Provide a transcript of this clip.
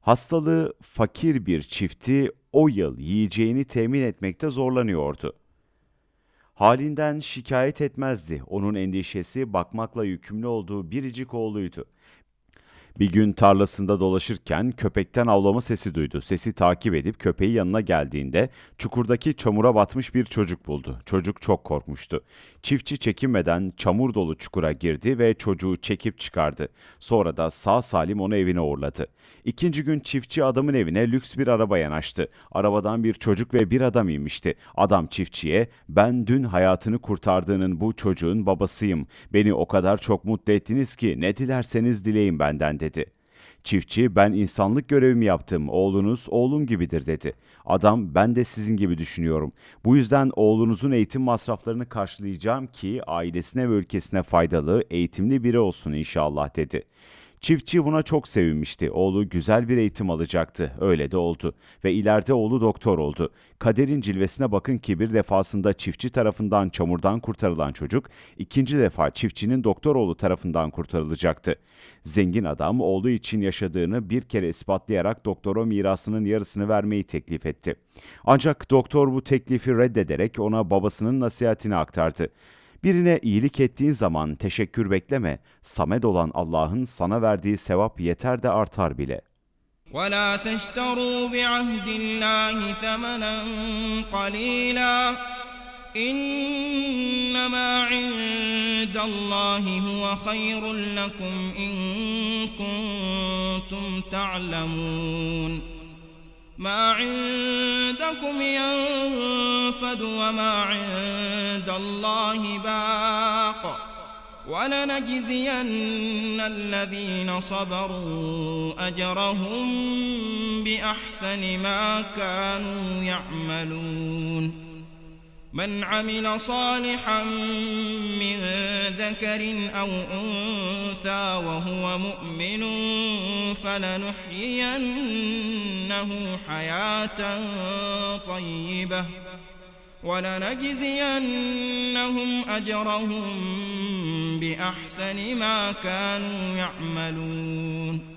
hastalığı fakir bir çifti o yıl yiyeceğini temin etmekte zorlanıyordu. Halinden şikayet etmezdi. Onun endişesi bakmakla yükümlü olduğu biricik oğluydu. Bir gün tarlasında dolaşırken köpekten avlama sesi duydu. Sesi takip edip köpeği yanına geldiğinde çukurdaki çamura batmış bir çocuk buldu. Çocuk çok korkmuştu. Çiftçi çekinmeden çamur dolu çukura girdi ve çocuğu çekip çıkardı. Sonra da sağ salim onu evine uğurladı. İkinci gün çiftçi adamın evine lüks bir araba yanaştı. Arabadan bir çocuk ve bir adam inmişti. Adam çiftçiye ben dün hayatını kurtardığının bu çocuğun babasıyım. Beni o kadar çok mutlu ettiniz ki ne dilerseniz dileyin benden dedi dedi. Çiftçi ben insanlık görevimi yaptım, oğlunuz oğlum gibidir dedi. Adam ben de sizin gibi düşünüyorum. Bu yüzden oğlunuzun eğitim masraflarını karşılayacağım ki ailesine ve ülkesine faydalı, eğitimli biri olsun inşallah dedi. Çiftçi buna çok sevinmişti. Oğlu güzel bir eğitim alacaktı. Öyle de oldu. Ve ileride oğlu doktor oldu. Kaderin cilvesine bakın ki bir defasında çiftçi tarafından çamurdan kurtarılan çocuk, ikinci defa çiftçinin doktor oğlu tarafından kurtarılacaktı. Zengin adam oğlu için yaşadığını bir kere ispatlayarak doktora mirasının yarısını vermeyi teklif etti. Ancak doktor bu teklifi reddederek ona babasının nasihatini aktardı. Birine iyilik ettiğin zaman teşekkür bekleme. Samet olan Allah'ın sana verdiği sevap yeter de artar bile. وَلَا تَشْتَرُوا بِعَهْدِ اللّٰهِ ثَمَنًا قَلِيلًا إنما عند الله هو خير لكم إن كنتم تعلمون ما عند عندكم ينفد وما عند الله باق ولنجزين الذين صبروا أجرهم بأحسن ما كانوا يعملون من عمل صالحا من ذكر أو أنثى وهو مؤمن فلنحيين لنحيينه حياة طيبة ولنجزينهم أجرهم بأحسن ما كانوا يعملون